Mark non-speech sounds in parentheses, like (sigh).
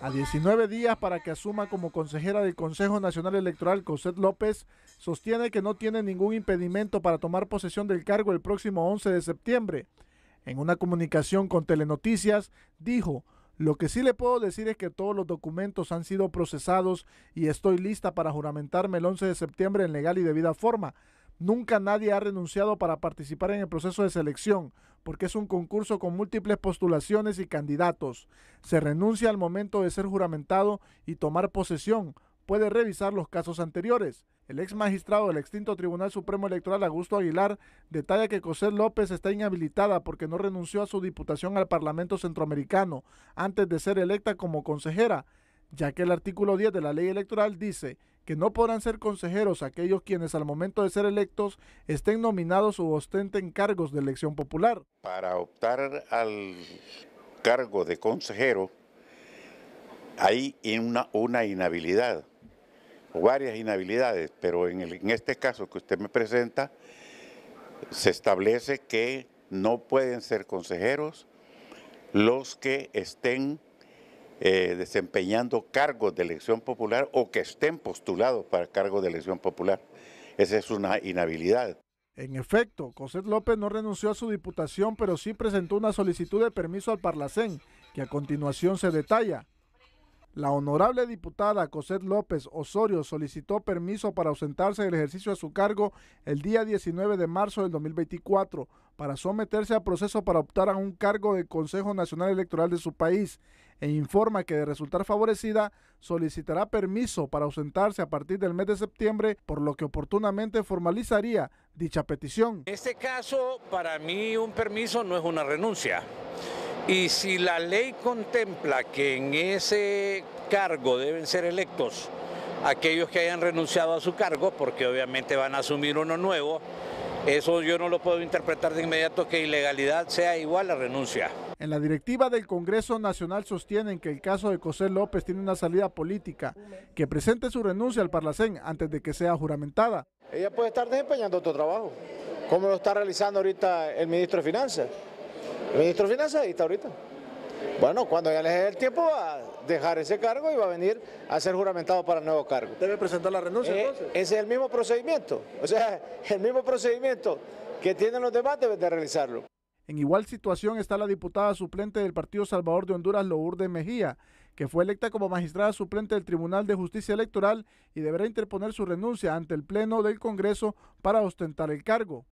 A 19 días para que asuma como consejera del Consejo Nacional Electoral, Cosette López sostiene que no tiene ningún impedimento para tomar posesión del cargo el próximo 11 de septiembre. En una comunicación con Telenoticias, dijo, lo que sí le puedo decir es que todos los documentos han sido procesados y estoy lista para juramentarme el 11 de septiembre en legal y debida forma. Nunca nadie ha renunciado para participar en el proceso de selección porque es un concurso con múltiples postulaciones y candidatos. Se renuncia al momento de ser juramentado y tomar posesión. Puede revisar los casos anteriores. El ex magistrado del extinto Tribunal Supremo Electoral Augusto Aguilar detalla que José López está inhabilitada porque no renunció a su diputación al Parlamento Centroamericano antes de ser electa como consejera, ya que el artículo 10 de la ley electoral dice que no podrán ser consejeros aquellos quienes al momento de ser electos estén nominados o ostenten cargos de elección popular. Para optar al cargo de consejero hay una, inhabilidad o varias inhabilidades, pero en, en este caso que usted me presenta se establece que no pueden ser consejeros los que estén eh, desempeñando cargos de elección popular o que estén postulados para cargos de elección popular. Esa es una inhabilidad. En efecto, José López no renunció a su diputación, pero sí presentó una solicitud de permiso al Parlacén, que a continuación se detalla. La honorable diputada Cosette López Osorio solicitó permiso para ausentarse del ejercicio de su cargo el día 19 de marzo del 2024 para someterse a proceso para optar a un cargo del Consejo Nacional Electoral de su país e informa que de resultar favorecida solicitará permiso para ausentarse a partir del mes de septiembre, por lo que oportunamente formalizaría dicha petición. En este caso, para mí un permiso no es una renuncia. Y si la ley contempla que en ese cargo deben ser electos aquellos que hayan renunciado a su cargo, porque obviamente van a asumir uno nuevo, eso yo no lo puedo interpretar de inmediato que ilegalidad sea igual a renuncia. En la directiva del Congreso Nacional sostienen que el caso de José López tiene una salida política, que presente su renuncia al Parlacén antes de que sea juramentada. Ella puede estar desempeñando otro trabajo, como lo está realizando ahorita el ministro de Finanzas ministro de Finanzas ahí está ahorita. Bueno, cuando ya le dé el tiempo va a dejar ese cargo y va a venir a ser juramentado para el nuevo cargo. ¿Debe presentar la renuncia eh, entonces? Ese es el mismo procedimiento. O sea, (laughs) el mismo procedimiento que tienen los demás de realizarlo. En igual situación está la diputada suplente del Partido Salvador de Honduras, Lourdes Mejía, que fue electa como magistrada suplente del Tribunal de Justicia Electoral y deberá interponer su renuncia ante el Pleno del Congreso para ostentar el cargo.